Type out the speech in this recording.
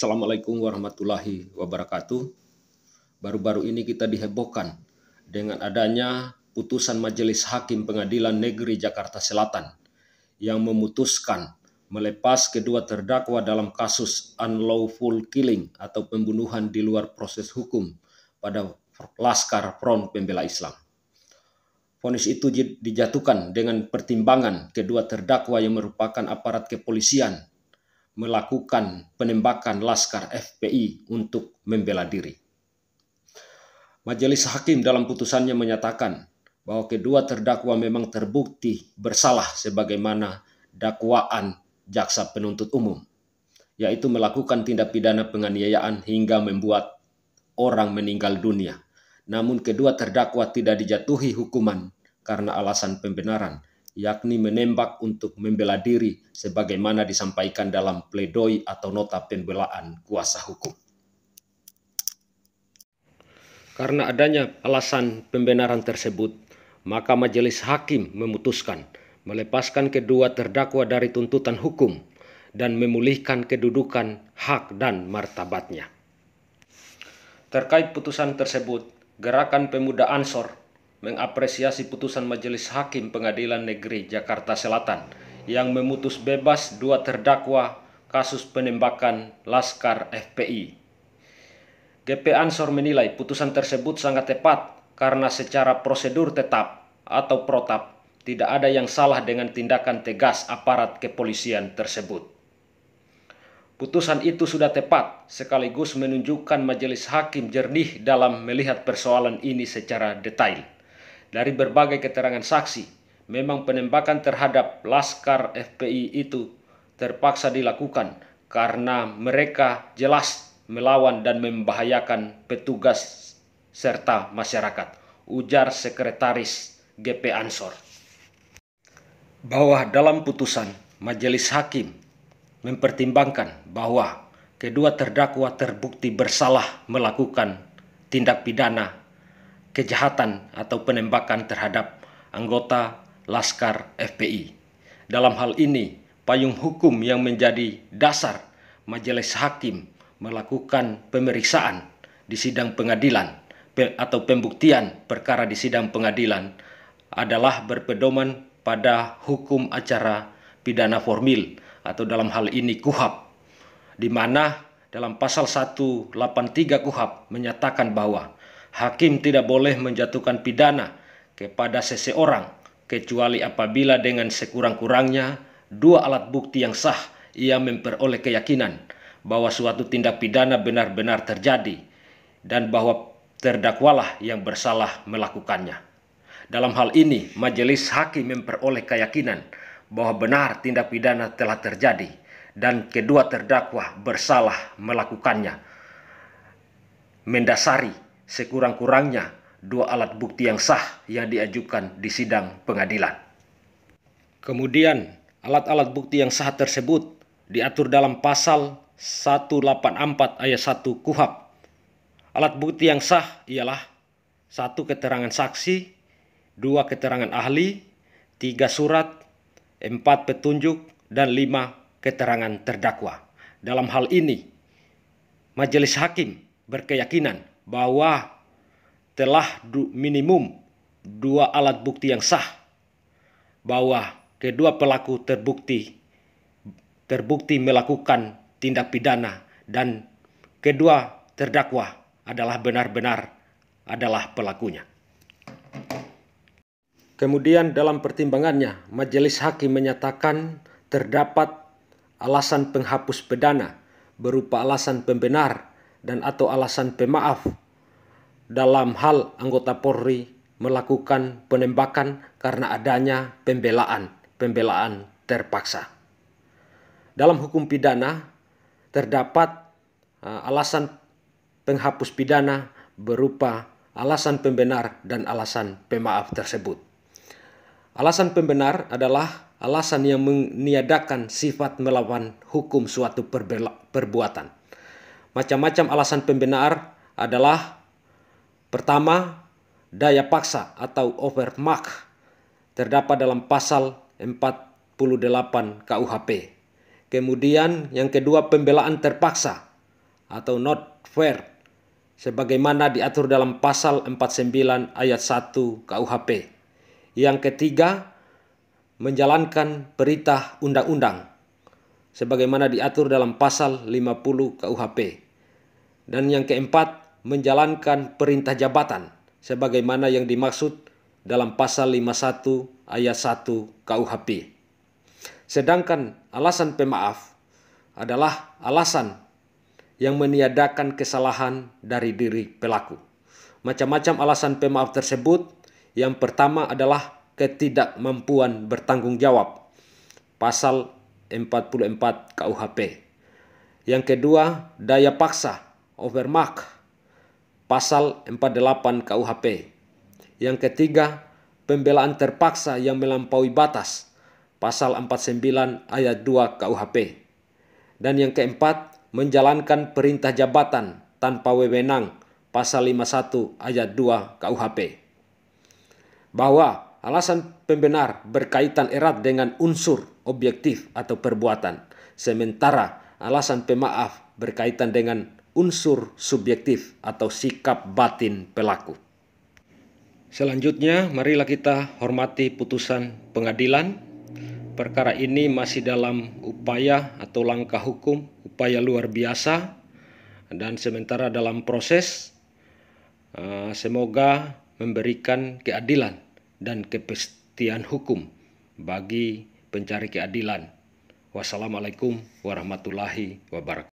Assalamualaikum warahmatullahi wabarakatuh. Baru-baru ini kita dihebohkan dengan adanya putusan Majelis Hakim Pengadilan Negeri Jakarta Selatan yang memutuskan melepas kedua terdakwa dalam kasus unlawful killing atau pembunuhan di luar proses hukum pada Laskar Front Pembela Islam. Fonis itu dijatuhkan dengan pertimbangan kedua terdakwa yang merupakan aparat kepolisian melakukan penembakan laskar FPI untuk membela diri. Majelis Hakim dalam putusannya menyatakan bahwa kedua terdakwa memang terbukti bersalah sebagaimana dakwaan jaksa penuntut umum, yaitu melakukan tindak pidana penganiayaan hingga membuat orang meninggal dunia. Namun kedua terdakwa tidak dijatuhi hukuman karena alasan pembenaran, yakni menembak untuk membela diri sebagaimana disampaikan dalam pledoi atau nota pembelaan kuasa hukum. Karena adanya alasan pembenaran tersebut, maka majelis hakim memutuskan melepaskan kedua terdakwa dari tuntutan hukum dan memulihkan kedudukan hak dan martabatnya. Terkait putusan tersebut, Gerakan Pemuda Ansor mengapresiasi putusan Majelis Hakim Pengadilan Negeri Jakarta Selatan yang memutus bebas dua terdakwa kasus penembakan Laskar FPI. GP Ansor menilai putusan tersebut sangat tepat karena secara prosedur tetap atau protap tidak ada yang salah dengan tindakan tegas aparat kepolisian tersebut. Putusan itu sudah tepat sekaligus menunjukkan majelis hakim jernih dalam melihat persoalan ini secara detail. Dari berbagai keterangan saksi, memang penembakan terhadap Laskar FPI itu terpaksa dilakukan karena mereka jelas melawan dan membahayakan petugas serta masyarakat, ujar sekretaris GP Ansor. Bahwa dalam putusan, majelis hakim mempertimbangkan bahwa kedua terdakwa terbukti bersalah melakukan tindak pidana kejahatan atau penembakan terhadap anggota Laskar FPI. Dalam hal ini, payung hukum yang menjadi dasar majelis hakim melakukan pemeriksaan di sidang pengadilan atau pembuktian perkara di sidang pengadilan adalah berpedoman pada hukum acara pidana formil atau dalam hal ini KUHAP di mana dalam pasal 183 KUHAP menyatakan bahwa Hakim tidak boleh menjatuhkan pidana kepada seseorang kecuali apabila dengan sekurang-kurangnya dua alat bukti yang sah ia memperoleh keyakinan bahwa suatu tindak pidana benar-benar terjadi dan bahwa terdakwalah yang bersalah melakukannya. Dalam hal ini, majelis hakim memperoleh keyakinan bahwa benar tindak pidana telah terjadi dan kedua terdakwa bersalah melakukannya. Mendasari sekurang-kurangnya dua alat bukti yang sah yang diajukan di sidang pengadilan. Kemudian, alat-alat bukti yang sah tersebut diatur dalam pasal 184 ayat 1 KUHAP. Alat bukti yang sah ialah satu keterangan saksi, dua keterangan ahli, tiga surat, empat petunjuk, dan lima keterangan terdakwa. Dalam hal ini, majelis hakim berkeyakinan bahwa telah minimum dua alat bukti yang sah bahwa kedua pelaku terbukti terbukti melakukan tindak pidana dan kedua terdakwa adalah benar-benar adalah pelakunya. Kemudian dalam pertimbangannya, majelis hakim menyatakan terdapat alasan penghapus pidana berupa alasan pembenar dan atau alasan pemaaf dalam hal anggota Polri melakukan penembakan karena adanya pembelaan, pembelaan terpaksa. Dalam hukum pidana terdapat eh, alasan penghapus pidana berupa alasan pembenar dan alasan pemaaf tersebut. Alasan pembenar adalah alasan yang meniadakan sifat melawan hukum suatu perbuatan Macam-macam alasan pembenar adalah pertama, daya paksa atau overmark terdapat dalam pasal 48 KUHP. Kemudian yang kedua pembelaan terpaksa atau not fair sebagaimana diatur dalam pasal 49 ayat 1 KUHP. Yang ketiga menjalankan perintah undang-undang sebagaimana diatur dalam pasal 50 KUHP. Dan yang keempat, menjalankan perintah jabatan sebagaimana yang dimaksud dalam pasal 51 ayat 1 KUHP. Sedangkan alasan pemaaf adalah alasan yang meniadakan kesalahan dari diri pelaku. Macam-macam alasan pemaaf tersebut, yang pertama adalah ketidakmampuan bertanggung jawab. Pasal 44 KUHP. Yang kedua, daya paksa overmark pasal 48 KUHP. Yang ketiga, pembelaan terpaksa yang melampaui batas pasal 49 ayat 2 KUHP. Dan yang keempat, menjalankan perintah jabatan tanpa wewenang pasal 51 ayat 2 KUHP. Bahwa Alasan pembenar berkaitan erat dengan unsur objektif atau perbuatan, sementara alasan pemaaf berkaitan dengan unsur subjektif atau sikap batin pelaku. Selanjutnya, marilah kita hormati putusan pengadilan. Perkara ini masih dalam upaya atau langkah hukum, upaya luar biasa, dan sementara dalam proses. Eh, semoga memberikan keadilan dan kepastian hukum bagi pencari keadilan. Wassalamualaikum warahmatullahi wabarakatuh.